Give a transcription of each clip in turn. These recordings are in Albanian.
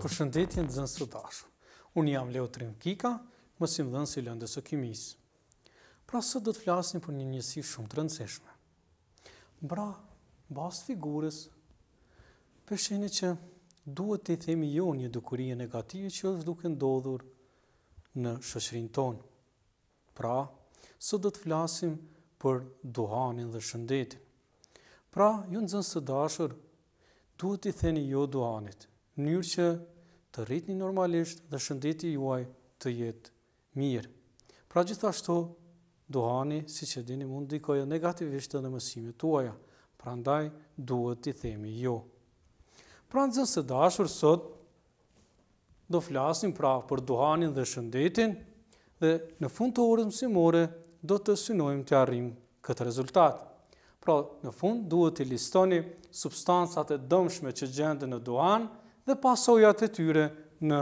Përshëndetjen të zënë sotashë, unë jam Leo Trin Kika, më i lëndës o kimisë. Pra së do të flasin për një njësi shumë të rëndëseshme. Bra, bas figurës, përsheni që duhet të i themi jo një dukurie negativë që është duke ndodhur në shëshrin tonë. Pra, së do të flasin për duhanin dhe shëndetin. Pra, ju në zënë të dashër, duhet i theni jo duhanit, në njërë që të rritni normalisht dhe shëndeti juaj të jetë mirë. Pra gjithashtu, duhani, si që dini, mund dikojë negativisht në mësime tuaja, pra ndaj duhet i themi jo. Pra në zënë së dashër sot, do flasim pra për duhanin dhe shëndetin, dhe në fund të orës mësimore, do të synojmë të arrim këtë rezultat. Pra, në fund, duhet të listoni substancat e dëmshme që gjende në duan dhe pasojat e tyre në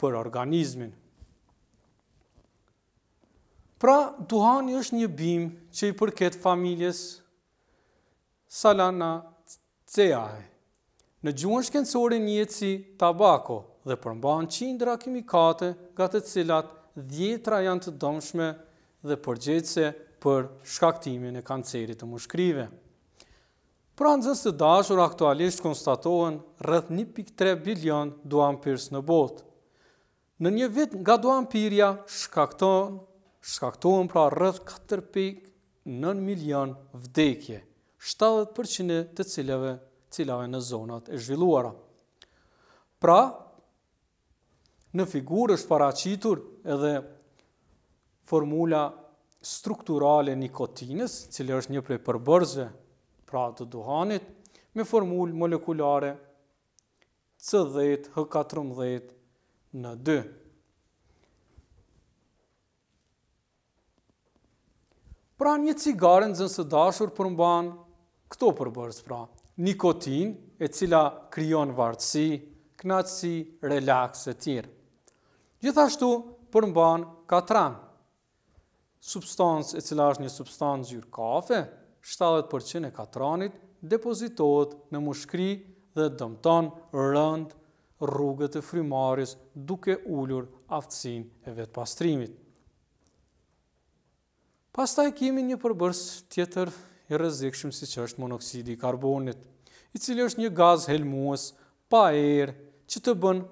për organizmin. Pra, duhani është një bim që i përket familjes Salana Ceahe. Në gjuën shkencore njëtë si tabako dhe përmban qindra kimikate ga të cilat dhjetra janë të dëmshme dhe përgjecë për shkaktimin e kancerit të mushkrive. Pra në zënës të dashur, aktualisht konstatohen rrëth 1.3 bilion duan pyrës në botë. Në një vit nga duan pyrja shkaktohen, pra rrëth 4.9 milion vdekje, 70% të cilave, cilave në zonat e zhvilluara. Pra, në figurë është paracitur edhe formula strukturale nikotinës, cilë është një prej përbërzve pra të duhanit, me formulë molekulare C10, H14, N2. Pra një cigaren zënë së dashur përmban këto përbërz, pra nikotin e cila kryon vartësi, knatësi, relaks e tjirë. Gjithashtu përmban katranë substancë e cila është një substancë zyrë kafe, 70% e katranit depozitohet në mushkri dhe dëmton rëndë rrugët e frimaris duke ullur aftësin e vetë pastrimit. kemi një përbërs tjetër i rëzikshmë si që është monoksidi i karbonit, i cili është një gaz helmuës, pa erë, që të bën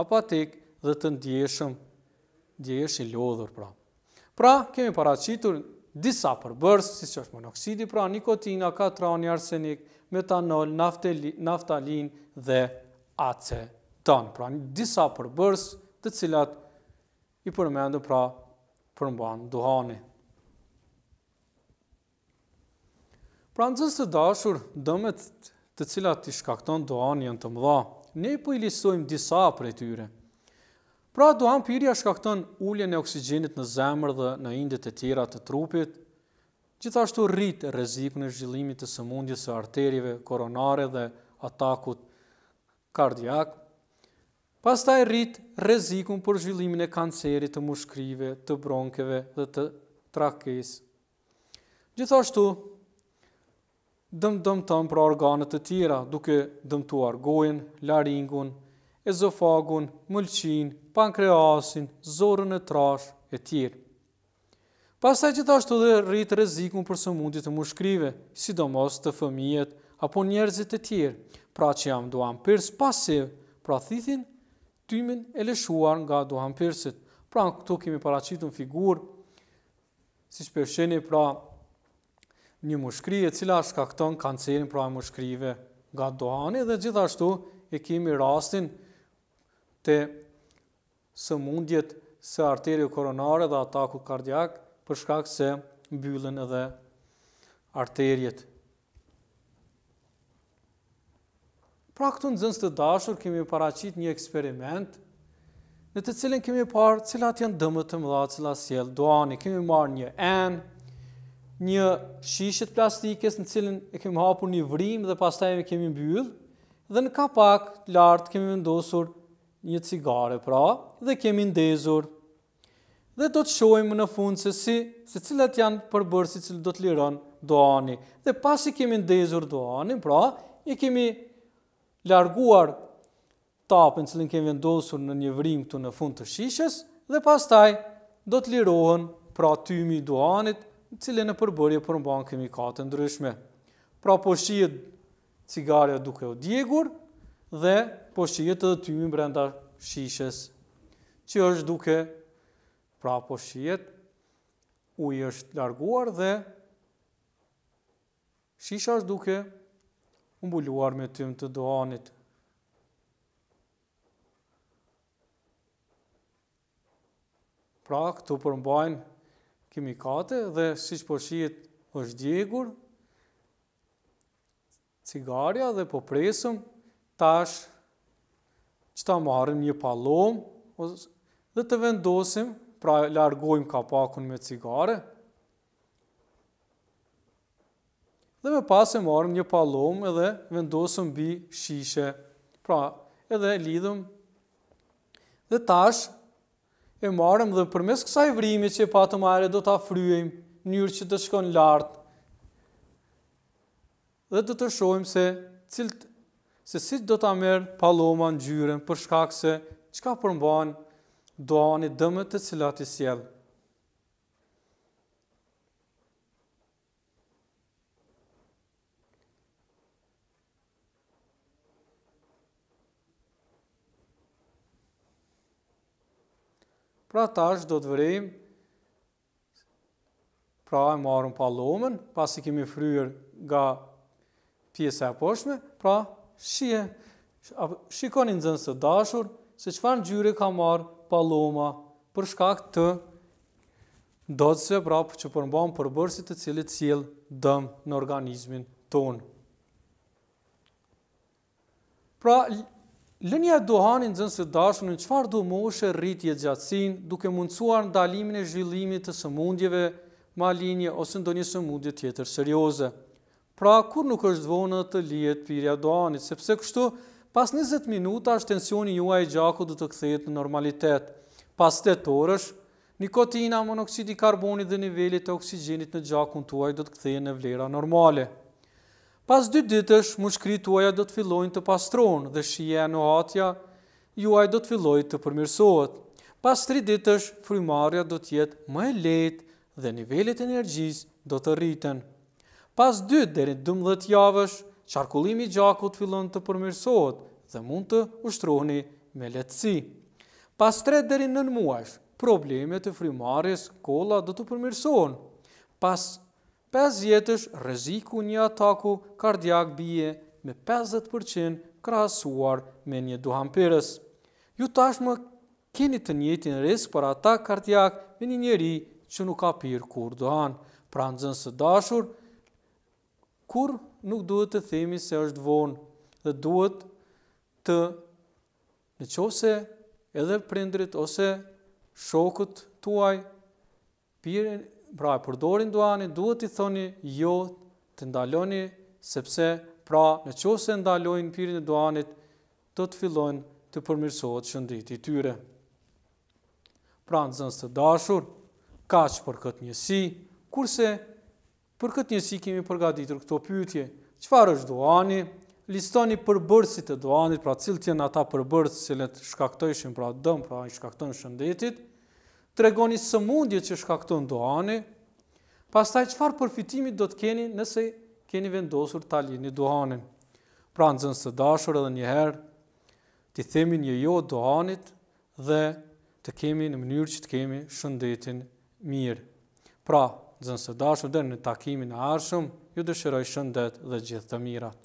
apatik dhe të ndjeshëm, ndjeshë i lodhur pra. Pra, kemi paracitur disa përbërës, si që është monoksidi, pra nikotina, katroni, arsenik, metanol, naftalin dhe aceton. Pra, disa përbërës të cilat i përmendu pra përmban duhani. Pra, në zësë të dashur, dëmet të cilat i shkakton duhani janë të mëdha, ne po i pëjlisojmë disa për e tyre. Pra duan pirja shkakton ullje e oksigjenit në zemër dhe në indet e tjera të trupit, gjithashtu rrit rrezikun e zhvillimit të sëmundjes së arterieve koronare dhe atakut kardiak. Pastaj rrit rrezikun për zhvillimin e kancerit të mushkërive, të bronkeve dhe të trakeas. Gjithashtu dëmë dëmton për organet e tjera, duke dëmtuar gojen, laringun, ezofagun, mëlqin, pankreasin, zorën e trash, e tjerë. Pasta gjithashtu dhe rritë rezikun për së mundit të mushkrive, sidomos të fëmijet apo njerëzit e tjerë, pra që jam duham pyrës pasiv, pra thithin, tymin e leshuar nga duham pyrësit. Pra në këtu kemi paracitun figur, si shpesheni pra një mushkri e cila shkakton kancerin pra e mushkrive nga duhani dhe gjithashtu e kemi rastin të së mundjet se arterio koronare dhe ataku kardiak përshkak se mbyllën edhe arterjet. Pra këtu në zënës të dashur, kemi paracit një eksperiment në të cilin kemi parë cilat janë dëmët të mëdha, cilat s'jelë doani. Kemi marë një enë, një shishet plastikës në cilin e kemi hapur një vrim dhe pastajme kemi mbyllë dhe në kapak lartë kemi vendosur një cigare, pra, dhe kemi ndezur. Dhe do të shojmë në fundë se si, se cilat janë si cilë do të lirën doani. Dhe pasi kemi ndezur doani, pra, i kemi larguar tapën cilën kemi ndosur në një vrim të në fundë të shishës, dhe pas taj do të lirohen pra tymi doanit, cilë në përbërje përmban kemi katë ndryshme. Pra po shqiet, cigare duke o djegur, dhe po shihet edhe tymi brenda shishës, që është duke, pra po shihet, është larguar dhe shisha është duke mbuluar me tym të doanit. Pra, këtu përmbajnë kimikate dhe si që është djegur, cigaria dhe po presëm, tash që ta marim një palom dhe të vendosim, pra largojmë kapakun me cigare, dhe me pas e marim një palom edhe vendosim bi shishe, pra edhe lidhëm, dhe tash e marim dhe përmes kësaj vrimi që e patëm mare do të afryjmë, njërë që të shkon lartë, dhe të të shojmë se cilë se si do ta merë paloma në gjyren për shkak se çka përmban doani dëmët të cilat i sjell. Pra tash do të vërejmë, pra e marëm palomen, pasi kemi fryrë nga pjese e poshme, pra shie, shikoni në zënë së dashur, se qëfar në gjyre ka marë paloma për shkak të dodësve prapë që përmbam përbërësit të cilit cil dëmë në organizmin tonë. Pra, lënja dohanin në zënë së dashur, në qëfar du moshe rritje gjatsin, duke mundësuar në dalimin e zhvillimit të sëmundjeve malinje ose ndonjë sëmundje tjetër serioze. Pra kur nuk është vonë të lihet pirja e doanit, sepse kështu pas 20 minuta është tensioni juaj i gjakut do të kthehet në normalitet. Pas 8 orësh, nikotina, monoksidi karboni dhe nivellit e oksigjenit në gjakun tuaj do të kthehen në vlera normale. Pas 2 ditësh, mushkrit tuaja do të fillojnë të pastrohen dhe shija e nohatja juaj do të fillojë të përmirësohet. Pas 3 ditësh, frymarrja do të jetë më e lehtë dhe nivelet e energjisë do të rriten. Pas 2 deri 12 javësh, qarkullimi i gjakut fillon të përmirësohet dhe mund të ushtroheni me lehtësi. Pas 3 deri 9 muajsh, problemet e frymarrjes kolla do të përmirësohen. Pas 5 vjetësh rreziku një ataku kardiak bie me 50% krahasuar me një duhamperës. Ju tashmë keni të njëjtin risk për atak kardiak me një njerëz që nuk ka pirë kur duhan. Pra nxënës së dashur, kur nuk duhet të themi se është vonë dhe duhet të në qose edhe prindrit ose shokët tuaj pirin, pra e përdorin duani, duhet të thoni jo të ndaloni, sepse pra në qose ndalojnë pirin e duanit, të të fillojnë të përmirsohet shëndit i tyre. Pra në zënës të dashur, ka që për këtë njësi, kurse Për këtë njësi kemi përgatitur këto pyetje. Çfarë është duani? Listoni përbërësit e duanit, pra cilët janë ata përbërës që le të shkaktojshin pra dëm, pra i shkakton shëndetit. Tregoni sëmundjet që shkakton duani. Pastaj çfarë përfitimit do të keni nëse keni vendosur ta lini duanin. Pra nxënës të dashur edhe një herë ti themi një jo duanit dhe të kemi në mënyrë që të kemi shëndetin mirë. Pra, zënë së dashur dhe në takimin e arshëm, ju dëshiroj shëndet dhe gjithë të mirat.